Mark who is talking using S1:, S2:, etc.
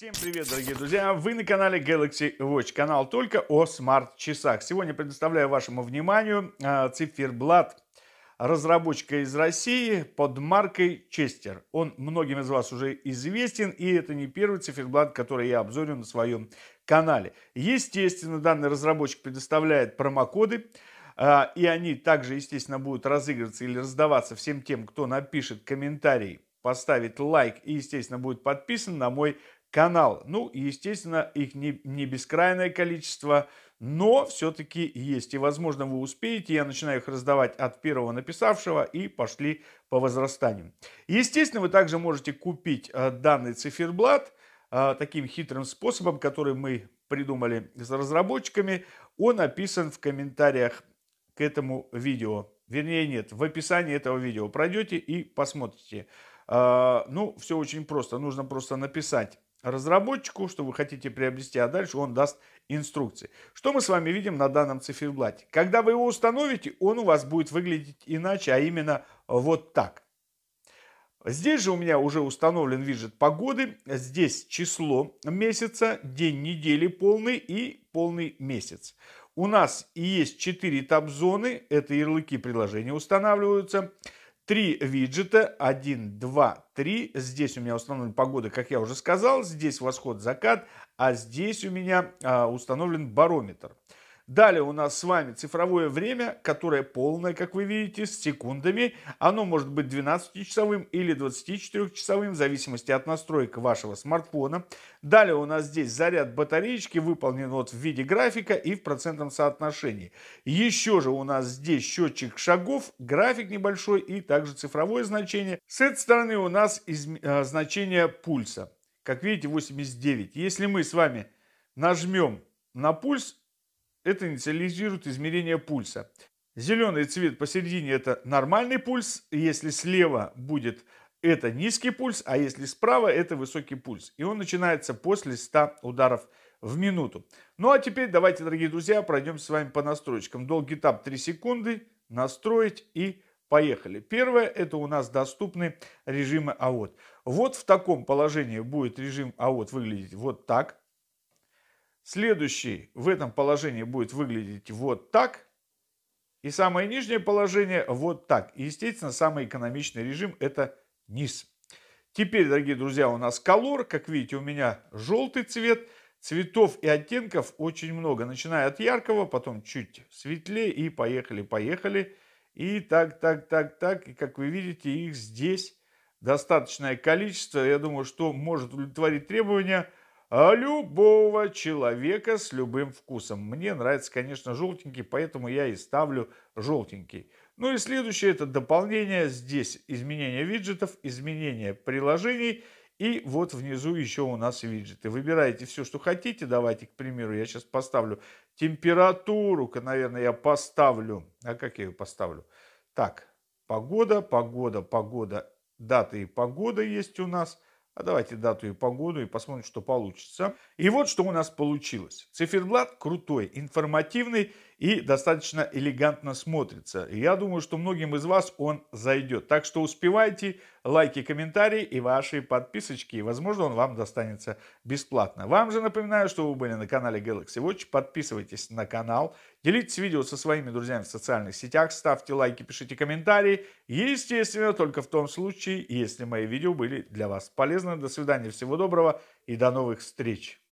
S1: Всем привет, дорогие друзья! Вы на канале Galaxy Watch, канал только о смарт-часах. Сегодня предоставляю вашему вниманию а, циферблат разработчика из России под маркой Честер. Он многим из вас уже известен, и это не первый циферблат, который я обзорю на своем канале. Естественно, данный разработчик предоставляет промокоды, а, и они также, естественно, будут разыгрываться или раздаваться всем тем, кто напишет комментарий, поставит лайк и, естественно, будет подписан на мой канал. Ну, и, естественно, их не, не бескрайное количество, но все-таки есть. И, возможно, вы успеете. Я начинаю их раздавать от первого написавшего и пошли по возрастанию. Естественно, вы также можете купить э, данный циферблат э, таким хитрым способом, который мы придумали с разработчиками. Он описан в комментариях к этому видео. Вернее, нет, в описании этого видео пройдете и посмотрите. Э, ну, все очень просто, нужно просто написать разработчику, что вы хотите приобрести, а дальше он даст инструкции. Что мы с вами видим на данном циферблате? Когда вы его установите, он у вас будет выглядеть иначе, а именно вот так. Здесь же у меня уже установлен виджет погоды. Здесь число месяца, день недели полный и полный месяц. У нас и есть 4 таб-зоны. Это ярлыки приложения Устанавливаются. Три виджета, 1, 2, 3. Здесь у меня установлена погода, как я уже сказал. Здесь восход, закат. А здесь у меня а, установлен барометр. Далее у нас с вами цифровое время, которое полное, как вы видите, с секундами. Оно может быть 12-часовым или 24-часовым, в зависимости от настроек вашего смартфона. Далее у нас здесь заряд батареечки выполнен вот в виде графика и в процентном соотношении. Еще же у нас здесь счетчик шагов, график небольшой и также цифровое значение. С этой стороны у нас из, э, значение пульса. Как видите, 89. Если мы с вами нажмем на пульс, это инициализирует измерение пульса. Зеленый цвет посередине это нормальный пульс, если слева будет это низкий пульс, а если справа это высокий пульс. И он начинается после 100 ударов в минуту. Ну а теперь давайте, дорогие друзья, пройдем с вами по настройкам. Долгий тап 3 секунды, настроить и Поехали. Первое, это у нас доступны режимы АОТ. Вот в таком положении будет режим АОТ выглядеть вот так. Следующий в этом положении будет выглядеть вот так. И самое нижнее положение вот так. И, естественно, самый экономичный режим это низ. Теперь, дорогие друзья, у нас колор. Как видите, у меня желтый цвет. Цветов и оттенков очень много. Начиная от яркого, потом чуть светлее. И поехали, поехали. И так, так, так, так. И как вы видите, их здесь достаточное количество. Я думаю, что может удовлетворить требования а любого человека с любым вкусом. Мне нравится, конечно, желтенький, поэтому я и ставлю желтенький. Ну и следующее это дополнение. Здесь изменение виджетов, изменение приложений. И вот внизу еще у нас виджеты. Выбираете все, что хотите. Давайте, к примеру, я сейчас поставлю температуру. Наверное, я поставлю. А как я ее поставлю? Так, погода, погода, погода. Даты и погода есть у нас. А давайте дату и погоду и посмотрим, что получится. И вот что у нас получилось. Циферблат крутой, информативный и достаточно элегантно смотрится. Я думаю, что многим из вас он зайдет. Так что успевайте, лайки, комментарии и ваши подписочки. И, возможно, он вам достанется бесплатно. Вам же напоминаю, что вы были на канале Galaxy Watch. Подписывайтесь на канал, делитесь видео со своими друзьями в социальных сетях, ставьте лайки, пишите комментарии. Естественно, только в том случае, если мои видео были для вас полезны. До свидания, всего доброго и до новых встреч.